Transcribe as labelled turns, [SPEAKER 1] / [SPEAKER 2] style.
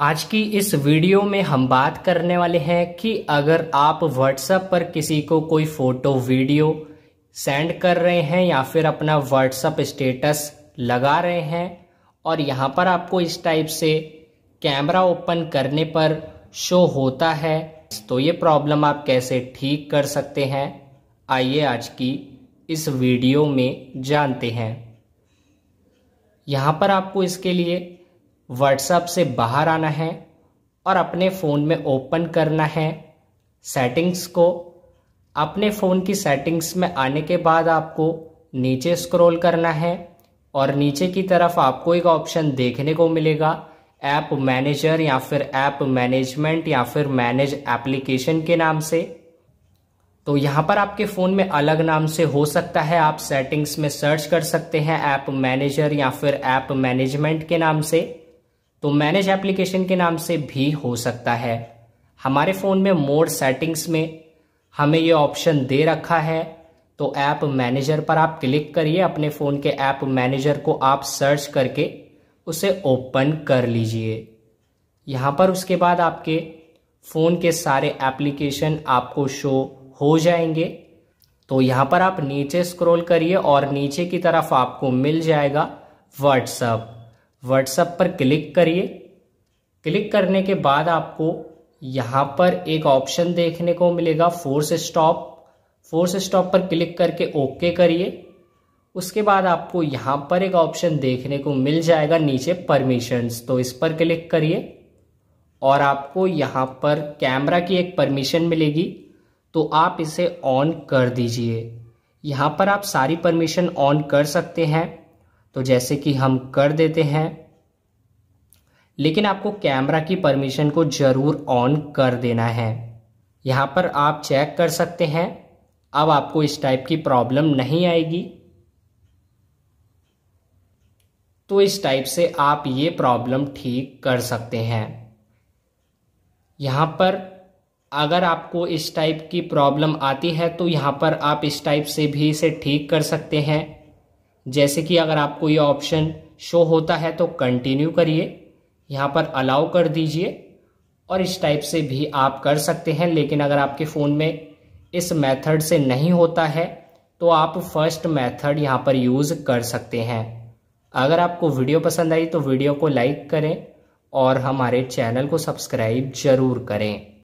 [SPEAKER 1] आज की इस वीडियो में हम बात करने वाले हैं कि अगर आप व्हाट्सएप पर किसी को कोई फ़ोटो वीडियो सेंड कर रहे हैं या फिर अपना व्हाट्सएप स्टेटस लगा रहे हैं और यहाँ पर आपको इस टाइप से कैमरा ओपन करने पर शो होता है तो ये प्रॉब्लम आप कैसे ठीक कर सकते हैं आइए आज की इस वीडियो में जानते हैं यहाँ पर आपको इसके लिए व्हाट्सएप से बाहर आना है और अपने फ़ोन में ओपन करना है सेटिंग्स को अपने फ़ोन की सेटिंग्स में आने के बाद आपको नीचे स्क्रॉल करना है और नीचे की तरफ आपको एक ऑप्शन देखने को मिलेगा ऐप मैनेजर या फिर ऐप मैनेजमेंट या फिर मैनेज एप्लीकेशन के नाम से तो यहाँ पर आपके फ़ोन में अलग नाम से हो सकता है आप सेटिंग्स में सर्च कर सकते हैं ऐप मैनेजर या फिर ऐप मैनेजमेंट के नाम से तो मैनेज एप्लीकेशन के नाम से भी हो सकता है हमारे फ़ोन में मोड सेटिंग्स में हमें ये ऑप्शन दे रखा है तो ऐप मैनेजर पर आप क्लिक करिए अपने फ़ोन के ऐप मैनेजर को आप सर्च करके उसे ओपन कर लीजिए यहाँ पर उसके बाद आपके फ़ोन के सारे एप्लीकेशन आपको शो हो जाएंगे तो यहाँ पर आप नीचे स्क्रॉल करिए और नीचे की तरफ आपको मिल जाएगा व्हाट्सअप व्हाट्सएप पर क्लिक करिए क्लिक करने के बाद आपको यहाँ पर एक ऑप्शन देखने को मिलेगा फोर्स स्टॉप फोर्स स्टॉप पर क्लिक करके ओके करिए उसके बाद आपको यहाँ पर एक ऑप्शन देखने को मिल जाएगा नीचे परमिशंस तो इस पर क्लिक करिए और आपको यहाँ पर कैमरा की एक परमिशन मिलेगी तो आप इसे ऑन कर दीजिए यहाँ पर आप सारी परमिशन ऑन कर सकते हैं तो जैसे कि हम कर देते हैं लेकिन आपको कैमरा की परमिशन को ज़रूर ऑन कर देना है यहाँ पर आप चेक कर सकते हैं अब आपको इस टाइप की प्रॉब्लम नहीं आएगी तो इस टाइप से आप ये प्रॉब्लम ठीक कर सकते हैं यहाँ पर अगर आपको इस टाइप की प्रॉब्लम आती है तो यहाँ पर आप इस टाइप से भी इसे ठीक कर सकते हैं जैसे कि अगर आपको ये ऑप्शन शो होता है तो कंटिन्यू करिए यहाँ पर अलाउ कर दीजिए और इस टाइप से भी आप कर सकते हैं लेकिन अगर आपके फ़ोन में इस मेथड से नहीं होता है तो आप फर्स्ट मेथड यहाँ पर यूज़ कर सकते हैं अगर आपको वीडियो पसंद आई तो वीडियो को लाइक करें और हमारे चैनल को सब्सक्राइब ज़रूर करें